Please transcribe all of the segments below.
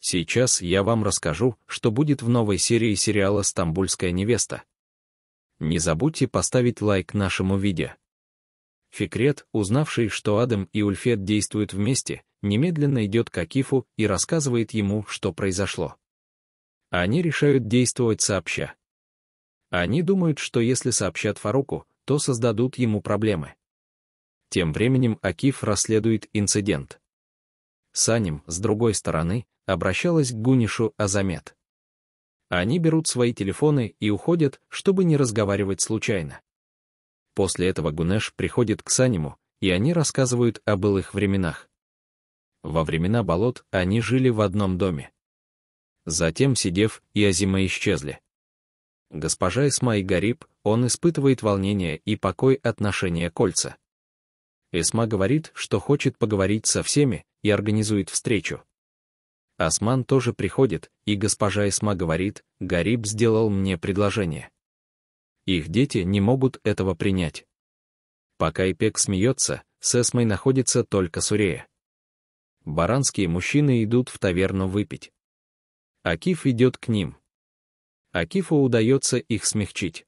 Сейчас я вам расскажу, что будет в новой серии сериала «Стамбульская невеста». Не забудьте поставить лайк нашему видео. Фикрет, узнавший, что Адам и Ульфет действуют вместе, немедленно идет к Акифу и рассказывает ему, что произошло. Они решают действовать сообща. Они думают, что если сообщат Фаруку, то создадут ему проблемы. Тем временем Акиф расследует инцидент. Саним, с другой стороны, обращалась к Гунишу Азамет. Они берут свои телефоны и уходят, чтобы не разговаривать случайно. После этого Гунеш приходит к Саниму, и они рассказывают о былых временах. Во времена болот они жили в одном доме. Затем Сидев и Азима исчезли. Госпожа Исма и Гариб, он испытывает волнение и покой отношения кольца. Эсма говорит, что хочет поговорить со всеми и организует встречу. Осман тоже приходит, и госпожа Исма говорит, Гариб сделал мне предложение. Их дети не могут этого принять. Пока Ипек смеется, с Эсмой находится только Сурея. Баранские мужчины идут в таверну выпить. Акиф идет к ним. Акифу удается их смягчить.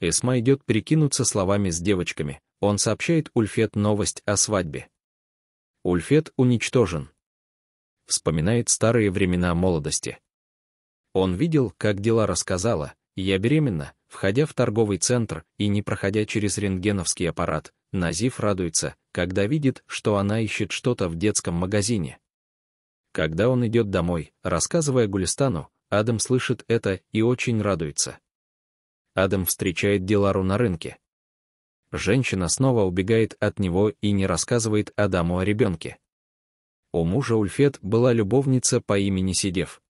Эсма идет перекинуться словами с девочками, он сообщает Ульфет новость о свадьбе. Ульфет уничтожен вспоминает старые времена молодости. Он видел, как дела рассказала, я беременна, входя в торговый центр и не проходя через рентгеновский аппарат, Назив радуется, когда видит, что она ищет что-то в детском магазине. Когда он идет домой, рассказывая Гулистану, Адам слышит это и очень радуется. Адам встречает Дилару на рынке. Женщина снова убегает от него и не рассказывает Адаму о ребенке. У мужа Ульфет была любовница по имени Сидев.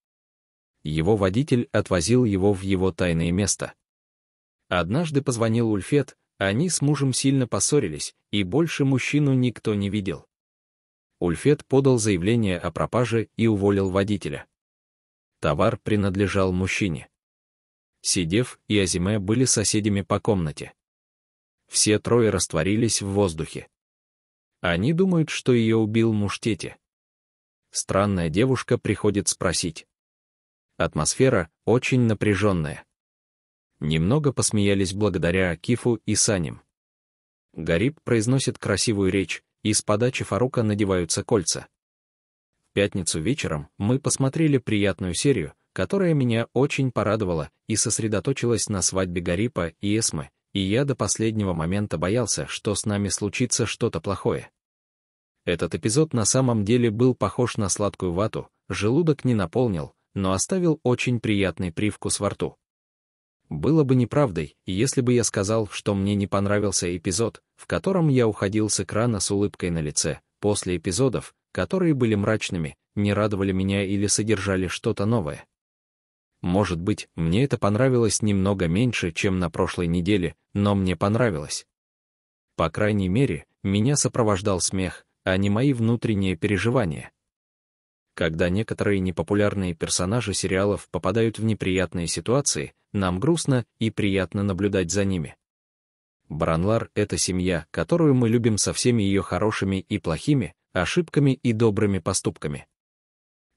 Его водитель отвозил его в его тайное место. Однажды позвонил Ульфет, они с мужем сильно поссорились, и больше мужчину никто не видел. Ульфет подал заявление о пропаже и уволил водителя. Товар принадлежал мужчине. Сидев и Азиме были соседями по комнате. Все трое растворились в воздухе. Они думают, что ее убил муж тети странная девушка приходит спросить. Атмосфера очень напряженная. Немного посмеялись благодаря Акифу и Саним. Гариб произносит красивую речь, и с подачи Фарука надеваются кольца. В пятницу вечером мы посмотрели приятную серию, которая меня очень порадовала и сосредоточилась на свадьбе Гарипа и Эсмы, и я до последнего момента боялся, что с нами случится что-то плохое. Этот эпизод на самом деле был похож на сладкую вату, желудок не наполнил, но оставил очень приятный привкус во рту. Было бы неправдой, если бы я сказал, что мне не понравился эпизод, в котором я уходил с экрана с улыбкой на лице, после эпизодов, которые были мрачными, не радовали меня или содержали что-то новое. Может быть, мне это понравилось немного меньше, чем на прошлой неделе, но мне понравилось. По крайней мере, меня сопровождал смех, а не мои внутренние переживания. Когда некоторые непопулярные персонажи сериалов попадают в неприятные ситуации, нам грустно и приятно наблюдать за ними. Бранлар — это семья, которую мы любим со всеми ее хорошими и плохими, ошибками и добрыми поступками.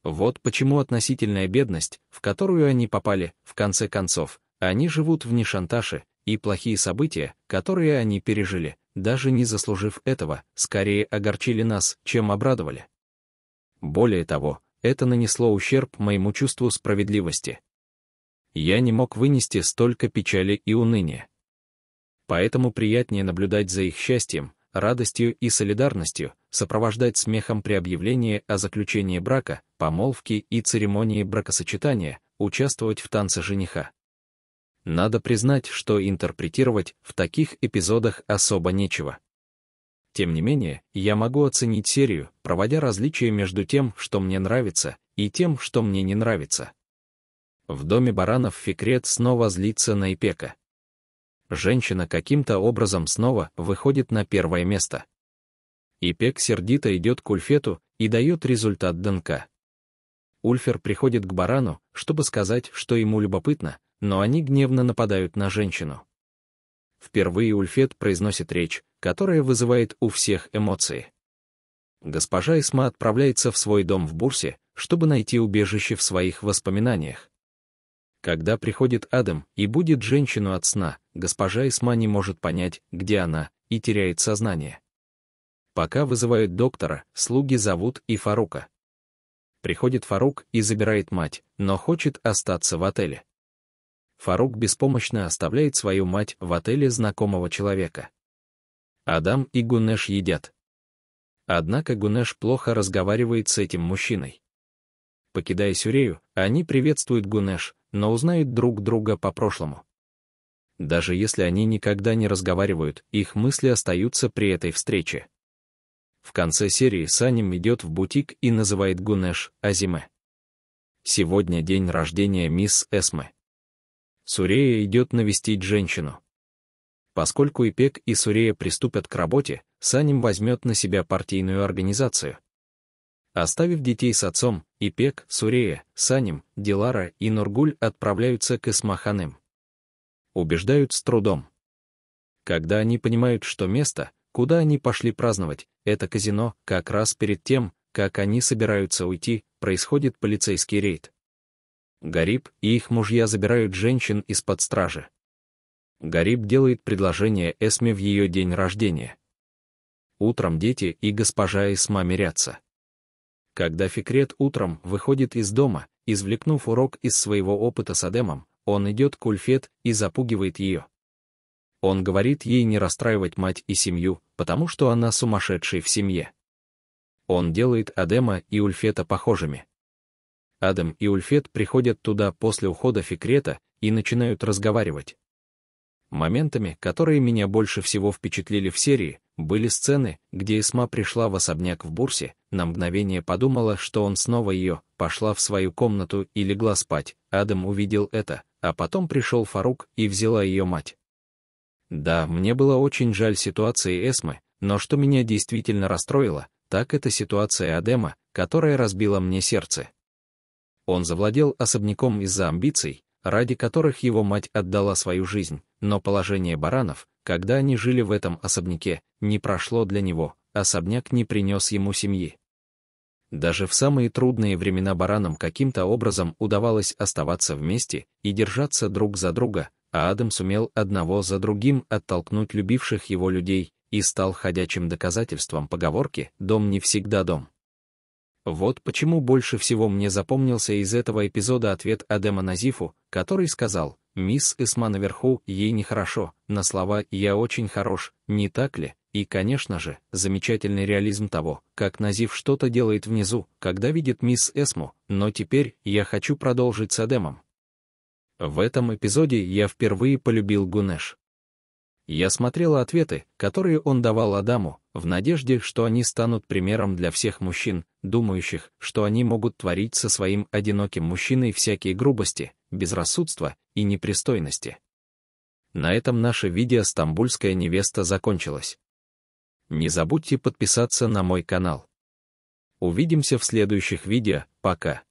Вот почему относительная бедность, в которую они попали, в конце концов, они живут в нишанташе и плохие события, которые они пережили, даже не заслужив этого, скорее огорчили нас, чем обрадовали. Более того, это нанесло ущерб моему чувству справедливости. Я не мог вынести столько печали и уныния. Поэтому приятнее наблюдать за их счастьем, радостью и солидарностью, сопровождать смехом при объявлении о заключении брака, помолвке и церемонии бракосочетания, участвовать в танце жениха. Надо признать, что интерпретировать в таких эпизодах особо нечего. Тем не менее, я могу оценить серию, проводя различия между тем, что мне нравится, и тем, что мне не нравится. В доме баранов Фикрет снова злится на Ипека. Женщина каким-то образом снова выходит на первое место. Ипек сердито идет к Ульфету и дает результат ДНК. Ульфер приходит к барану, чтобы сказать, что ему любопытно, но они гневно нападают на женщину. Впервые Ульфет произносит речь, которая вызывает у всех эмоции. Госпожа Исма отправляется в свой дом в Бурсе, чтобы найти убежище в своих воспоминаниях. Когда приходит Адам и будет женщину от сна, госпожа Исма не может понять, где она, и теряет сознание. Пока вызывают доктора, слуги зовут и Фарука. Приходит Фарук и забирает мать, но хочет остаться в отеле. Фарук беспомощно оставляет свою мать в отеле знакомого человека. Адам и Гунеш едят. Однако Гунеш плохо разговаривает с этим мужчиной. Покидая Сюрею, они приветствуют Гунеш, но узнают друг друга по прошлому. Даже если они никогда не разговаривают, их мысли остаются при этой встрече. В конце серии Саним идет в бутик и называет Гунеш Азиме. Сегодня день рождения мисс Эсме. Сурея идет навестить женщину. Поскольку ИПЕК и Сурея приступят к работе, Саним возьмет на себя партийную организацию. Оставив детей с отцом, Ипек, Сурея, Саним, Дилара и Нургуль отправляются к Исмаханым. Убеждают с трудом. Когда они понимают, что место, куда они пошли праздновать, это казино, как раз перед тем, как они собираются уйти, происходит полицейский рейд. Гариб и их мужья забирают женщин из-под стражи. Гариб делает предложение Эсме в ее день рождения. Утром дети и госпожа Эсма мирятся. Когда Фикрет утром выходит из дома, извлекнув урок из своего опыта с Адемом, он идет к Ульфет и запугивает ее. Он говорит ей не расстраивать мать и семью, потому что она сумасшедшая в семье. Он делает Адема и Ульфета похожими. Адам и Ульфет приходят туда после ухода Фикрета и начинают разговаривать. Моментами, которые меня больше всего впечатлили в серии, были сцены, где Исма пришла в особняк в Бурсе, на мгновение подумала, что он снова ее, пошла в свою комнату и легла спать, Адам увидел это, а потом пришел Фарук и взяла ее мать. Да, мне было очень жаль ситуации Эсмы, но что меня действительно расстроило, так это ситуация Адема, которая разбила мне сердце. Он завладел особняком из-за амбиций, ради которых его мать отдала свою жизнь, но положение баранов, когда они жили в этом особняке, не прошло для него, особняк не принес ему семьи. Даже в самые трудные времена баранам каким-то образом удавалось оставаться вместе и держаться друг за друга, а Адам сумел одного за другим оттолкнуть любивших его людей и стал ходячим доказательством поговорки «дом не всегда дом». Вот почему больше всего мне запомнился из этого эпизода ответ Адема Назифу, который сказал, «Мисс Эсма наверху, ей нехорошо», на слова «я очень хорош», не так ли? И, конечно же, замечательный реализм того, как Назив что-то делает внизу, когда видит мисс Эсму, но теперь я хочу продолжить с Адемом. В этом эпизоде я впервые полюбил Гунеш. Я смотрела ответы, которые он давал Адаму, в надежде, что они станут примером для всех мужчин, думающих, что они могут творить со своим одиноким мужчиной всякие грубости, безрассудства и непристойности. На этом наше видео «Стамбульская невеста» закончилось. Не забудьте подписаться на мой канал. Увидимся в следующих видео, пока.